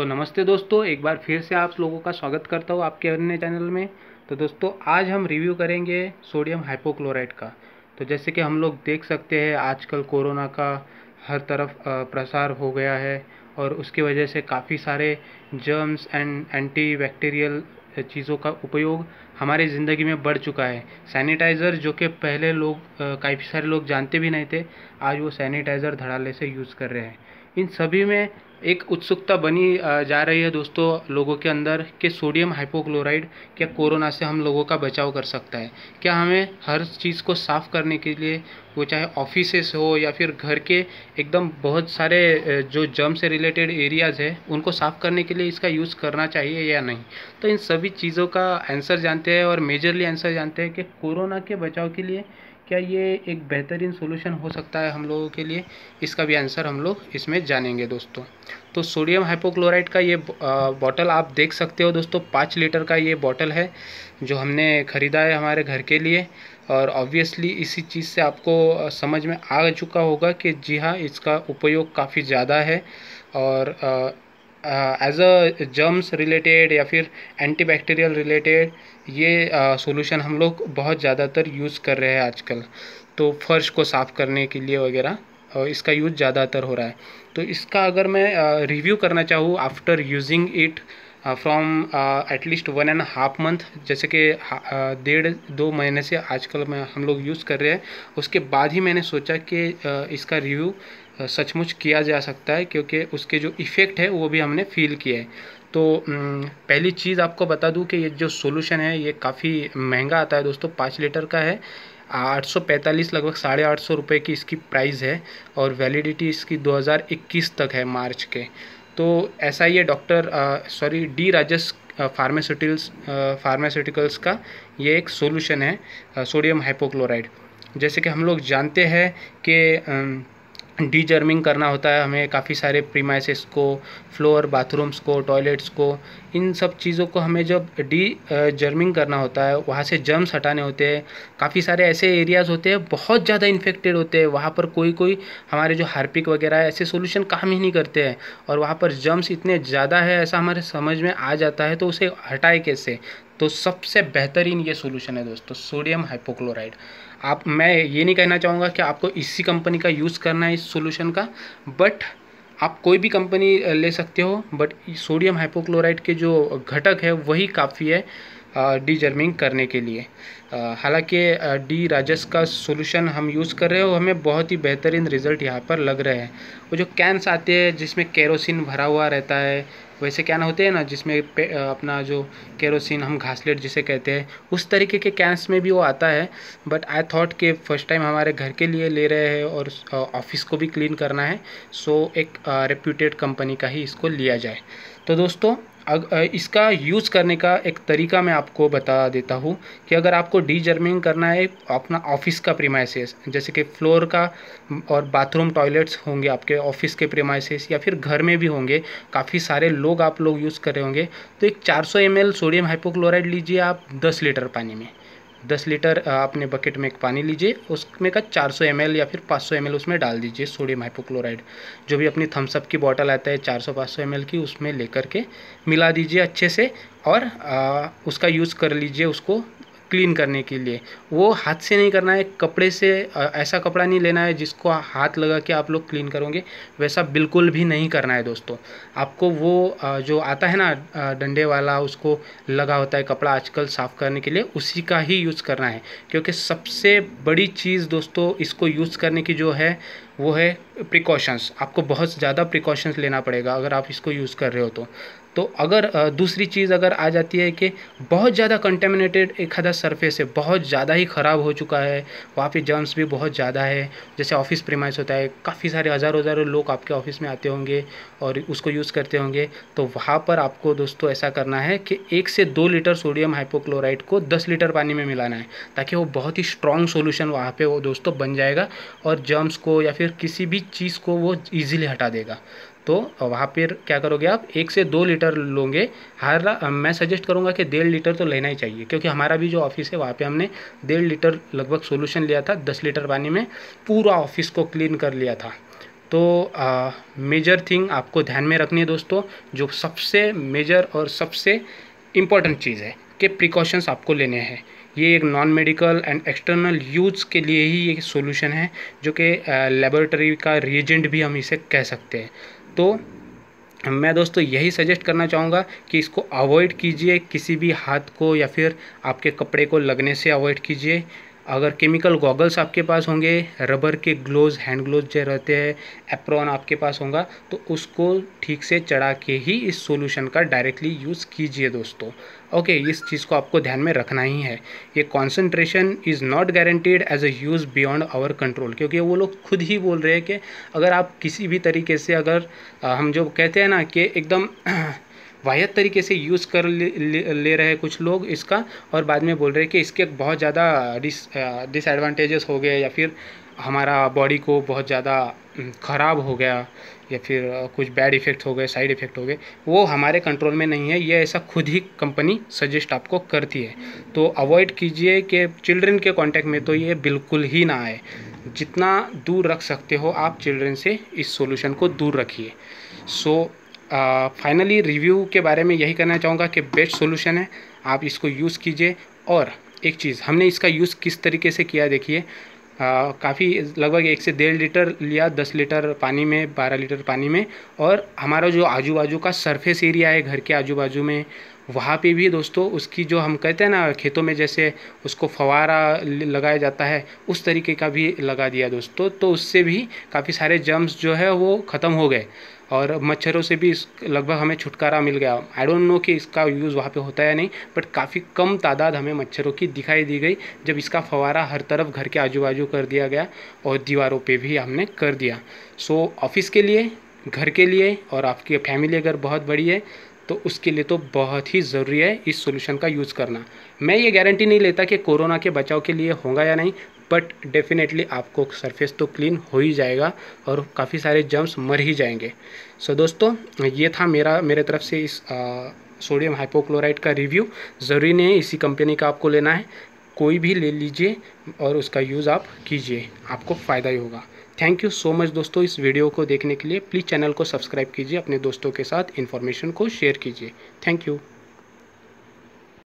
तो नमस्ते दोस्तों एक बार फिर से आप लोगों का स्वागत करता हूँ आपके अन्य चैनल में तो दोस्तों आज हम रिव्यू करेंगे सोडियम हाइपोक्लोराइड का तो जैसे कि हम लोग देख सकते हैं आजकल कोरोना का हर तरफ प्रसार हो गया है और उसकी वजह से काफ़ी सारे जर्म्स एंड एंटी बैक्टीरियल चीज़ों का उपयोग हमारी ज़िंदगी में बढ़ चुका है सैनिटाइज़र जो कि पहले लोग काफ़ी सारे लोग जानते भी नहीं थे आज वो सैनिटाइज़र धड़ाले से यूज़ कर रहे हैं इन सभी में एक उत्सुकता बनी जा रही है दोस्तों लोगों के अंदर कि सोडियम हाइपोक्लोराइड क्या कोरोना से हम लोगों का बचाव कर सकता है क्या हमें हर चीज़ को साफ़ करने के लिए वो चाहे ऑफिसेस हो या फिर घर के एकदम बहुत सारे जो जम से रिलेटेड एरियाज़ है उनको साफ़ करने के लिए इसका यूज़ करना चाहिए या नहीं तो इन सभी चीज़ों का आंसर जान जानते हैं और मेजरली आंसर जानते हैं कि कोरोना के बचाव के लिए क्या ये एक बेहतरीन सोल्यूशन हो सकता है हम लोगों के लिए इसका भी आंसर हम लोग इसमें जानेंगे दोस्तों तो सोडियम हाइपोक्लोराइड का ये बॉटल आप देख सकते हो दोस्तों पाँच लीटर का ये बॉटल है जो हमने ख़रीदा है हमारे घर के लिए और ऑब्वियसली इसी चीज़ से आपको समझ में आ चुका होगा कि जी हाँ इसका उपयोग काफ़ी ज़्यादा है और एज अ जर्म्स रिलेटेड या फिर एंटीबैक्टीरियल रिलेटेड ये सॉल्यूशन हम लोग बहुत ज़्यादातर यूज़ कर रहे हैं आजकल तो फर्श को साफ़ करने के लिए वगैरह इसका यूज़ ज़्यादातर हो रहा है तो इसका अगर मैं रिव्यू करना चाहूँ after using it from at least one and half month जैसे कि डेढ़ दो महीने से आजकल मैं हम लोग यूज़ कर रहे हैं उसके बाद ही मैंने सोचा कि इसका रिव्यू सचमुच किया जा सकता है क्योंकि उसके जो इफ़ेक्ट है वो भी हमने फील किया है तो पहली चीज़ आपको बता दूं कि ये जो सॉल्यूशन है ये काफ़ी महंगा आता है दोस्तों पाँच लीटर का है आठ सौ पैंतालीस लगभग साढ़े आठ सौ रुपये की इसकी प्राइस है और वैलिडिटी इसकी 2021 तक है मार्च के तो ऐसा ही है doctor sorry D Rajas pharmaceuticals pharmaceuticals का ये एक सोल्यूशन है सोडियम हाइपोक्लोराइड जैसे कि हम लोग जानते हैं कि डीजर्मिंग करना होता है हमें काफ़ी सारे प्रीमाइसिस को फ्लोर बाथरूम्स को टॉयलेट्स को इन सब चीज़ों को हमें जब डी जर्मिंग करना होता है वहाँ से जर्म्स हटाने होते हैं काफ़ी सारे ऐसे एरियाज़ होते हैं बहुत ज़्यादा इन्फेक्टेड होते हैं वहाँ पर कोई कोई हमारे जो हार्पिक वगैरह है ऐसे सोल्यूशन काम ही नहीं करते हैं और वहाँ पर जर्म्स इतने ज़्यादा है ऐसा हमारे समझ में आ जाता है तो उसे हटाए कैसे तो सबसे बेहतरीन ये सोल्यूशन है दोस्तों सोडियम हाइपोक्लोराइड आप मैं ये नहीं कहना चाहूँगा कि आपको इसी कंपनी का यूज़ करना है इस सोल्यूशन का बट आप कोई भी कंपनी ले सकते हो बट सोडियम हाइपोक्लोराइड के जो घटक है वही काफ़ी है डीजर्मिंग करने के लिए हालांकि डी राजस का सोल्यूशन हम यूज़ कर रहे हो हमें बहुत ही बेहतरीन रिज़ल्ट यहाँ पर लग रहे हैं वो जो कैंस आते हैं जिसमें केरोसिन भरा हुआ रहता है वैसे कैन होते हैं ना जिसमें अपना जो केरोसिन हम घासलेट जिसे कहते हैं उस तरीके के कैंस में भी वो आता है बट आई थॉट कि फर्स्ट टाइम हमारे घर के लिए ले रहे हैं और ऑफिस को भी क्लीन करना है सो एक रेप्यूटेड कंपनी का ही इसको लिया जाए तो दोस्तों इसका यूज़ करने का एक तरीका मैं आपको बता देता हूँ कि अगर आपको डीजर्मिंग करना है अपना ऑफिस का प्रीमाइसेस जैसे कि फ्लोर का और बाथरूम टॉयलेट्स होंगे आपके ऑफिस के प्रीमाइसेस या फिर घर में भी होंगे काफ़ी सारे लोग आप लोग यूज़ कर रहे होंगे तो एक 400 सौ सोडियम हाइपोक्लोराइड लीजिए आप 10 लीटर पानी में दस लीटर आपने बकेट में एक पानी लीजिए उसमें का चार सौ एम या फिर पाँच सौ एम उसमें डाल दीजिए सोडियम हाइपोक्लोराइड जो भी अपनी थम्सअप की बॉटल आता है चार सौ पाँच सौ एम की उसमें लेकर के मिला दीजिए अच्छे से और आ, उसका यूज़ कर लीजिए उसको क्लीन करने के लिए वो हाथ से नहीं करना है कपड़े से ऐसा कपड़ा नहीं लेना है जिसको हाथ लगा के आप लोग क्लीन करोगे वैसा बिल्कुल भी नहीं करना है दोस्तों आपको वो जो आता है ना डंडे वाला उसको लगा होता है कपड़ा आजकल साफ़ करने के लिए उसी का ही यूज़ करना है क्योंकि सबसे बड़ी चीज़ दोस्तों इसको यूज़ करने की जो है वो है प्रिकॉशंस आपको बहुत ज़्यादा प्रिकॉशंस लेना पड़ेगा अगर आप इसको यूज़ कर रहे हो तो तो अगर दूसरी चीज़ अगर आ जाती है कि बहुत ज़्यादा कंटेमिनेटेड एक हदा सरफेस है बहुत ज़्यादा ही ख़राब हो चुका है वहाँ पे जर्म्स भी बहुत ज़्यादा है जैसे ऑफिस प्रीमाइस होता है काफ़ी सारे हज़ारों हज़ारों लोग आपके ऑफिस में आते होंगे और उसको यूज़ करते होंगे तो वहाँ पर आपको दोस्तों ऐसा करना है कि एक से दो लीटर सोडियम हाइपोक्लोराइड को दस लीटर पानी में मिलाना है ताकि वो बहुत ही स्ट्रॉन्ग सोल्यूशन वहाँ पर वो दोस्तों बन जाएगा और जर्म्स को या फिर किसी भी चीज़ को वो ईजिली हटा देगा तो वहाँ पर क्या करोगे आप एक से दो लीटर लोगे हर मैं सजेस्ट करूँगा कि डेढ़ लीटर तो लेना ही चाहिए क्योंकि हमारा भी जो ऑफिस है वहाँ पे हमने डेढ़ लीटर लगभग सोल्यूशन लिया था दस लीटर पानी में पूरा ऑफिस को क्लीन कर लिया था तो मेजर थिंग आपको ध्यान में रखनी है दोस्तों जो सबसे मेजर और सबसे इम्पॉर्टेंट चीज़ है कि प्रिकॉशंस आपको लेने हैं ये एक non medical and external use के लिए ही एक सोल्यूशन है जो कि लेबोरेटरी का रिएजेंट भी हम इसे कह सकते हैं तो मैं दोस्तों यही सजेस्ट करना चाहूँगा कि इसको अवॉइड कीजिए किसी भी हाथ को या फिर आपके कपड़े को लगने से अवॉइड कीजिए अगर केमिकल गॉगल्स आपके पास होंगे रबर के ग्लोव हैंड ग्लोव जो रहते हैं एप्रॉन आपके पास होगा तो उसको ठीक से चढ़ा के ही इस सॉल्यूशन का डायरेक्टली यूज़ कीजिए दोस्तों ओके okay, इस चीज़ को आपको ध्यान में रखना ही है ये concentration is not guaranteed as a use beyond our control क्योंकि वो लोग खुद ही बोल रहे हैं कि अगर आप किसी भी तरीके से अगर हम जो कहते हैं ना कि एकदम वाहियत तरीके से यूज़ कर ले, ले, ले रहे हैं कुछ लोग इसका और बाद में बोल रहे हैं कि इसके बहुत ज़्यादा डिस डिसएडवांटेजेस हो गए या फिर हमारा बॉडी को बहुत ज़्यादा ख़राब हो गया या फिर कुछ बैड इफ़ेक्ट हो गए साइड इफ़ेक्ट हो गए वो हमारे कंट्रोल में नहीं है ये ऐसा खुद ही कंपनी सजेस्ट आपको करती है तो अवॉइड कीजिए कि चिल्ड्रन के कांटेक्ट में तो ये बिल्कुल ही ना आए जितना दूर रख सकते हो आप चिल्ड्रन से इस सॉल्यूशन को दूर रखिए सो so, फाइनली रिव्यू के बारे में यही कहना चाहूँगा कि बेस्ट सोल्यूशन है आप इसको यूज़ कीजिए और एक चीज़ हमने इसका यूज़ किस तरीके से किया देखिए काफ़ी लगभग एक से डेढ़ लीटर लिया दस लीटर पानी में बारह लीटर पानी में और हमारा जो आजू बाजू का सरफेस एरिया है घर के आजू बाजू में वहाँ पे भी दोस्तों उसकी जो हम कहते हैं ना खेतों में जैसे उसको फवारा लगाया जाता है उस तरीके का भी लगा दिया दोस्तों तो उससे भी काफ़ी सारे जम्स जो है वो ख़त्म हो गए और मच्छरों से भी इस लगभग हमें छुटकारा मिल गया आई डोंट नो कि इसका यूज़ वहाँ पे होता है या नहीं बट काफ़ी कम तादाद हमें मच्छरों की दिखाई दी गई जब इसका फवारा हर तरफ घर के आजू बाजू कर दिया गया और दीवारों पर भी हमने कर दिया सो so, ऑफिस के लिए घर के लिए और आपकी फैमिली अगर बहुत बड़ी है तो उसके लिए तो बहुत ही ज़रूरी है इस सोल्यूशन का यूज़ करना मैं ये गारंटी नहीं लेता कि कोरोना के बचाव के लिए होगा या नहीं बट डेफिनेटली आपको सरफेस तो क्लीन हो ही जाएगा और काफ़ी सारे जम्स मर ही जाएंगे सो so, दोस्तों ये था मेरा मेरे तरफ से इस सोडियम हाइपोक्लोराइड का रिव्यू ज़रूरी नहीं है इसी कंपनी का आपको लेना है कोई भी ले लीजिए और उसका यूज़ आप कीजिए आपको फ़ायदा ही होगा थैंक यू सो मच दोस्तों इस वीडियो को देखने के लिए प्लीज़ चैनल को सब्सक्राइब कीजिए अपने दोस्तों के साथ इन्फॉर्मेशन को शेयर कीजिए थैंक यू